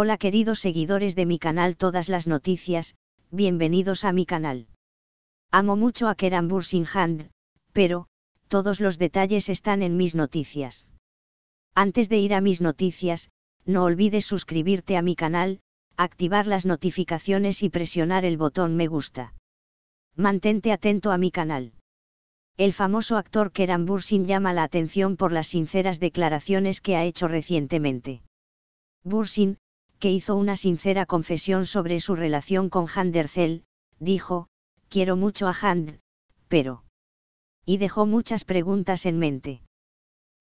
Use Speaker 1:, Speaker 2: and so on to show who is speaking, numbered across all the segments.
Speaker 1: Hola queridos seguidores de mi canal Todas las Noticias, bienvenidos a mi canal. Amo mucho a Keran Hand, pero, todos los detalles están en mis noticias. Antes de ir a mis noticias, no olvides suscribirte a mi canal, activar las notificaciones y presionar el botón me gusta. Mantente atento a mi canal. El famoso actor Keran Bursin llama la atención por las sinceras declaraciones que ha hecho recientemente. Bursin, que hizo una sincera confesión sobre su relación con Handerzell, dijo, quiero mucho a Hand, pero... Y dejó muchas preguntas en mente.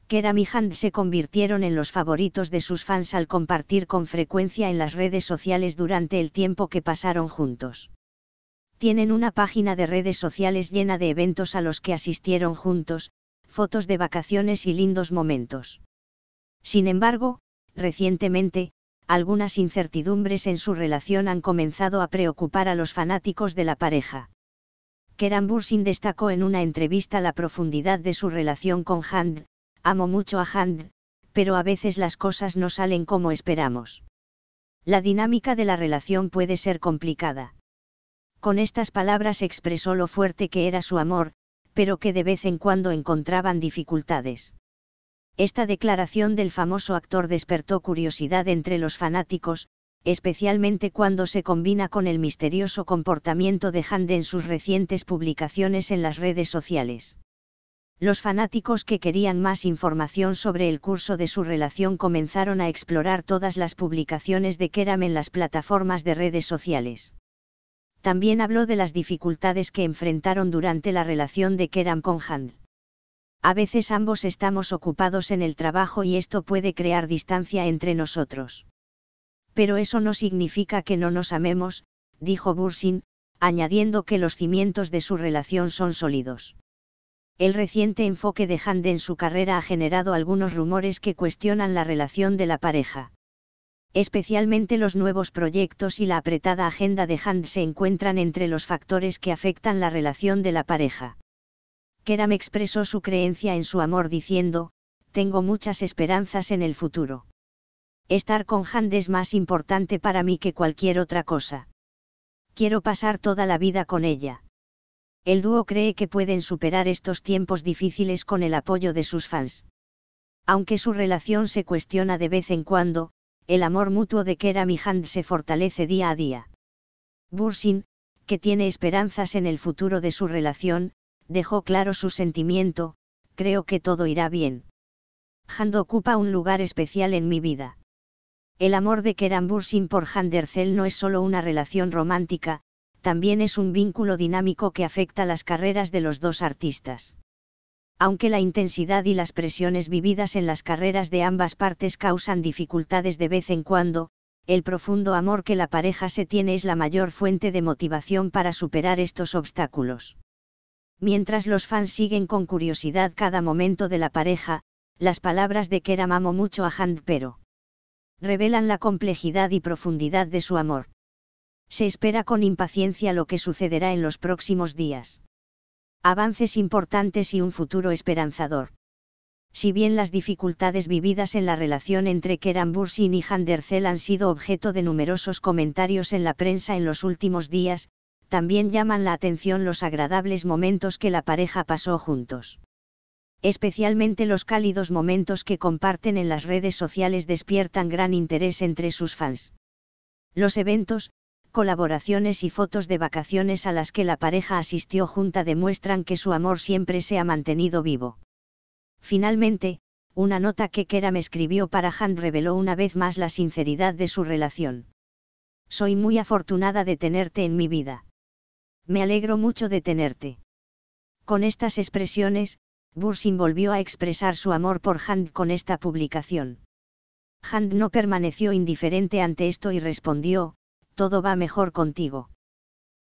Speaker 1: Keram y Hand se convirtieron en los favoritos de sus fans al compartir con frecuencia en las redes sociales durante el tiempo que pasaron juntos. Tienen una página de redes sociales llena de eventos a los que asistieron juntos, fotos de vacaciones y lindos momentos. Sin embargo, recientemente, algunas incertidumbres en su relación han comenzado a preocupar a los fanáticos de la pareja. Keran destacó en una entrevista la profundidad de su relación con Hand, amo mucho a Hand, pero a veces las cosas no salen como esperamos. La dinámica de la relación puede ser complicada. Con estas palabras expresó lo fuerte que era su amor, pero que de vez en cuando encontraban dificultades. Esta declaración del famoso actor despertó curiosidad entre los fanáticos, especialmente cuando se combina con el misterioso comportamiento de Hand en sus recientes publicaciones en las redes sociales. Los fanáticos que querían más información sobre el curso de su relación comenzaron a explorar todas las publicaciones de Keram en las plataformas de redes sociales. También habló de las dificultades que enfrentaron durante la relación de Keram con Hand a veces ambos estamos ocupados en el trabajo y esto puede crear distancia entre nosotros. Pero eso no significa que no nos amemos, dijo Bursin, añadiendo que los cimientos de su relación son sólidos. El reciente enfoque de Hand en su carrera ha generado algunos rumores que cuestionan la relación de la pareja. Especialmente los nuevos proyectos y la apretada agenda de Hand se encuentran entre los factores que afectan la relación de la pareja. Keram expresó su creencia en su amor diciendo, tengo muchas esperanzas en el futuro. Estar con Hand es más importante para mí que cualquier otra cosa. Quiero pasar toda la vida con ella. El dúo cree que pueden superar estos tiempos difíciles con el apoyo de sus fans. Aunque su relación se cuestiona de vez en cuando, el amor mutuo de Keram y Hand se fortalece día a día. Bursin, que tiene esperanzas en el futuro de su relación, dejó claro su sentimiento, creo que todo irá bien. Hand ocupa un lugar especial en mi vida. El amor de Bursin por Handercel no es solo una relación romántica, también es un vínculo dinámico que afecta las carreras de los dos artistas. Aunque la intensidad y las presiones vividas en las carreras de ambas partes causan dificultades de vez en cuando, el profundo amor que la pareja se tiene es la mayor fuente de motivación para superar estos obstáculos. Mientras los fans siguen con curiosidad cada momento de la pareja, las palabras de Keram amo mucho a Hand pero revelan la complejidad y profundidad de su amor. Se espera con impaciencia lo que sucederá en los próximos días. Avances importantes y un futuro esperanzador. Si bien las dificultades vividas en la relación entre Kerem Bursin y Handercel han sido objeto de numerosos comentarios en la prensa en los últimos días, también llaman la atención los agradables momentos que la pareja pasó juntos. Especialmente los cálidos momentos que comparten en las redes sociales despiertan gran interés entre sus fans. Los eventos, colaboraciones y fotos de vacaciones a las que la pareja asistió junta demuestran que su amor siempre se ha mantenido vivo. Finalmente, una nota que me escribió para Han reveló una vez más la sinceridad de su relación. Soy muy afortunada de tenerte en mi vida me alegro mucho de tenerte. Con estas expresiones, Bursin volvió a expresar su amor por Hand con esta publicación. Hand no permaneció indiferente ante esto y respondió, todo va mejor contigo.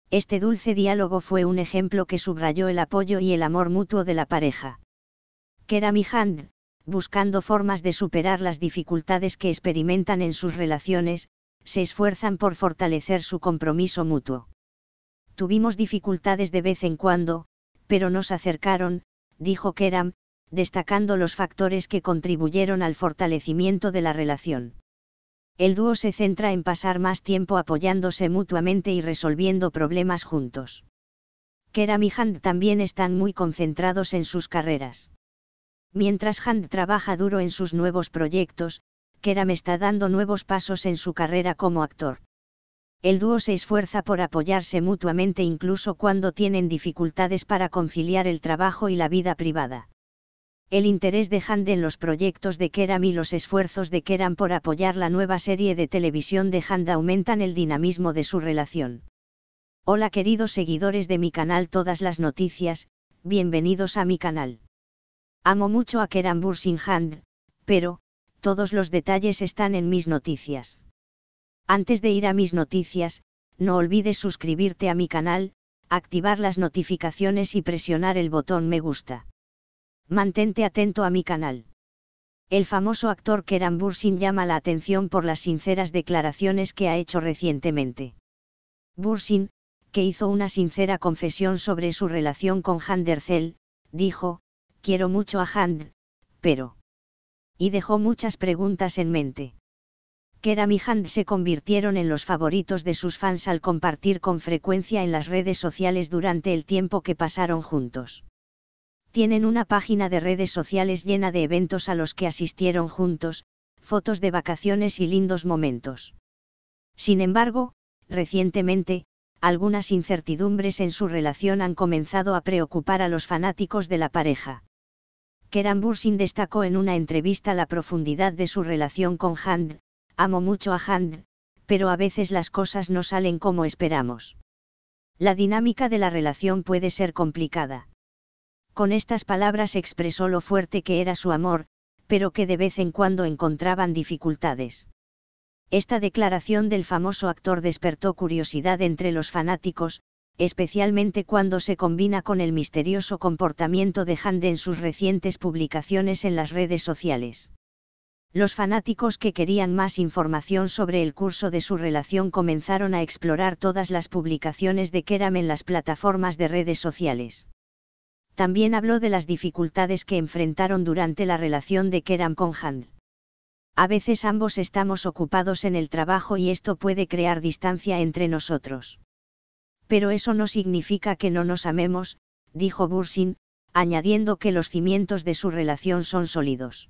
Speaker 1: Este dulce diálogo fue un ejemplo que subrayó el apoyo y el amor mutuo de la pareja. Kerami Hand, buscando formas de superar las dificultades que experimentan en sus relaciones, se esfuerzan por fortalecer su compromiso mutuo. Tuvimos dificultades de vez en cuando, pero nos acercaron, dijo Keram, destacando los factores que contribuyeron al fortalecimiento de la relación. El dúo se centra en pasar más tiempo apoyándose mutuamente y resolviendo problemas juntos. Keram y Hand también están muy concentrados en sus carreras. Mientras Hand trabaja duro en sus nuevos proyectos, Keram está dando nuevos pasos en su carrera como actor el dúo se esfuerza por apoyarse mutuamente incluso cuando tienen dificultades para conciliar el trabajo y la vida privada. El interés de Hand en los proyectos de Keram y los esfuerzos de Keram por apoyar la nueva serie de televisión de Hand aumentan el dinamismo de su relación. Hola queridos seguidores de mi canal Todas las Noticias, bienvenidos a mi canal. Amo mucho a Keram Hand, pero, todos los detalles están en mis noticias. Antes de ir a mis noticias, no olvides suscribirte a mi canal, activar las notificaciones y presionar el botón me gusta. Mantente atento a mi canal. El famoso actor Keran Bursin llama la atención por las sinceras declaraciones que ha hecho recientemente. Bursin, que hizo una sincera confesión sobre su relación con Handercel, dijo, quiero mucho a Hand, pero... Y dejó muchas preguntas en mente. Keram y Hand se convirtieron en los favoritos de sus fans al compartir con frecuencia en las redes sociales durante el tiempo que pasaron juntos. Tienen una página de redes sociales llena de eventos a los que asistieron juntos, fotos de vacaciones y lindos momentos. Sin embargo, recientemente, algunas incertidumbres en su relación han comenzado a preocupar a los fanáticos de la pareja. Keram Bursin destacó en una entrevista la profundidad de su relación con Hand, Amo mucho a Hand, pero a veces las cosas no salen como esperamos. La dinámica de la relación puede ser complicada. Con estas palabras expresó lo fuerte que era su amor, pero que de vez en cuando encontraban dificultades. Esta declaración del famoso actor despertó curiosidad entre los fanáticos, especialmente cuando se combina con el misterioso comportamiento de Hand en sus recientes publicaciones en las redes sociales los fanáticos que querían más información sobre el curso de su relación comenzaron a explorar todas las publicaciones de Keram en las plataformas de redes sociales. También habló de las dificultades que enfrentaron durante la relación de Keram con hand A veces ambos estamos ocupados en el trabajo y esto puede crear distancia entre nosotros. Pero eso no significa que no nos amemos, dijo Bursin, añadiendo que los cimientos de su relación son sólidos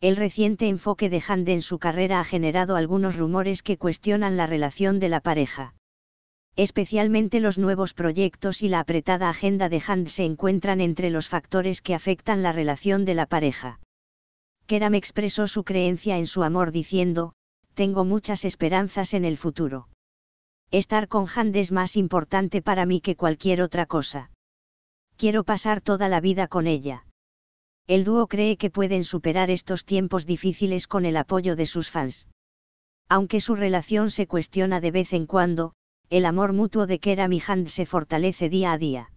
Speaker 1: el reciente enfoque de Hand en su carrera ha generado algunos rumores que cuestionan la relación de la pareja. Especialmente los nuevos proyectos y la apretada agenda de Hand se encuentran entre los factores que afectan la relación de la pareja. Keram expresó su creencia en su amor diciendo, tengo muchas esperanzas en el futuro. Estar con Hand es más importante para mí que cualquier otra cosa. Quiero pasar toda la vida con ella el dúo cree que pueden superar estos tiempos difíciles con el apoyo de sus fans. Aunque su relación se cuestiona de vez en cuando, el amor mutuo de Keram y Hand se fortalece día a día.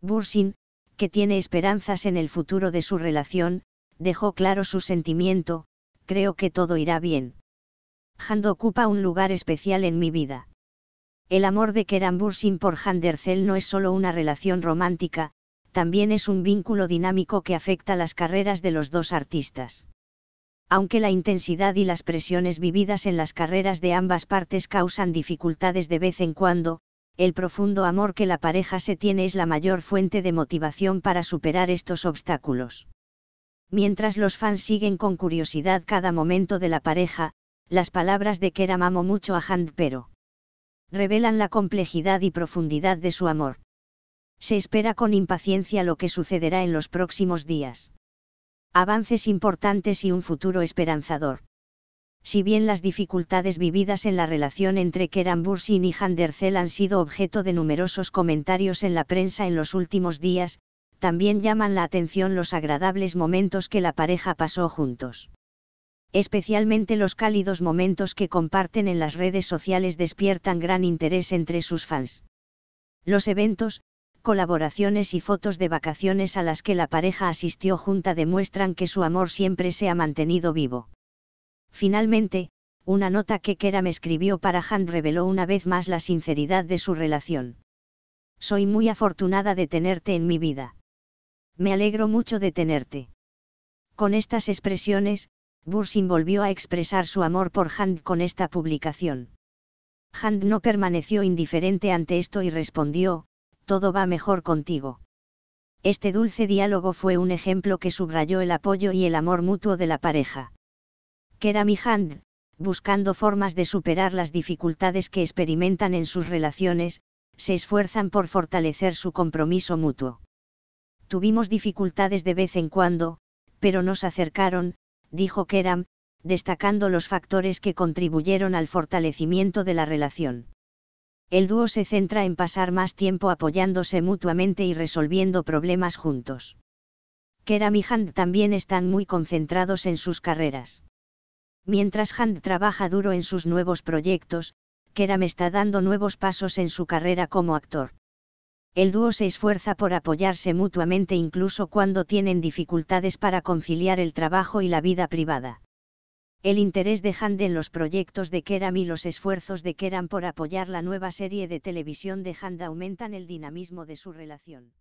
Speaker 1: Bursin, que tiene esperanzas en el futuro de su relación, dejó claro su sentimiento, creo que todo irá bien. Hand ocupa un lugar especial en mi vida. El amor de Keram Bursin por Handercel no es solo una relación romántica, también es un vínculo dinámico que afecta las carreras de los dos artistas. Aunque la intensidad y las presiones vividas en las carreras de ambas partes causan dificultades de vez en cuando, el profundo amor que la pareja se tiene es la mayor fuente de motivación para superar estos obstáculos. Mientras los fans siguen con curiosidad cada momento de la pareja, las palabras de Kera amo mucho a Hand pero revelan la complejidad y profundidad de su amor se espera con impaciencia lo que sucederá en los próximos días. Avances importantes y un futuro esperanzador. Si bien las dificultades vividas en la relación entre Keran Bursin y Handercel han sido objeto de numerosos comentarios en la prensa en los últimos días, también llaman la atención los agradables momentos que la pareja pasó juntos. Especialmente los cálidos momentos que comparten en las redes sociales despiertan gran interés entre sus fans. Los eventos, colaboraciones y fotos de vacaciones a las que la pareja asistió junta demuestran que su amor siempre se ha mantenido vivo. Finalmente, una nota que Keram escribió para Hand reveló una vez más la sinceridad de su relación. Soy muy afortunada de tenerte en mi vida. Me alegro mucho de tenerte. Con estas expresiones, Bursin volvió a expresar su amor por Hand con esta publicación. Hand no permaneció indiferente ante esto y respondió, todo va mejor contigo. Este dulce diálogo fue un ejemplo que subrayó el apoyo y el amor mutuo de la pareja. y Hand, buscando formas de superar las dificultades que experimentan en sus relaciones, se esfuerzan por fortalecer su compromiso mutuo. Tuvimos dificultades de vez en cuando, pero nos acercaron, dijo Keram, destacando los factores que contribuyeron al fortalecimiento de la relación el dúo se centra en pasar más tiempo apoyándose mutuamente y resolviendo problemas juntos. Keram y Hand también están muy concentrados en sus carreras. Mientras Hand trabaja duro en sus nuevos proyectos, Keram está dando nuevos pasos en su carrera como actor. El dúo se esfuerza por apoyarse mutuamente incluso cuando tienen dificultades para conciliar el trabajo y la vida privada. El interés de Hand en los proyectos de Keram y los esfuerzos de Keram por apoyar la nueva serie de televisión de Hand aumentan el dinamismo de su relación.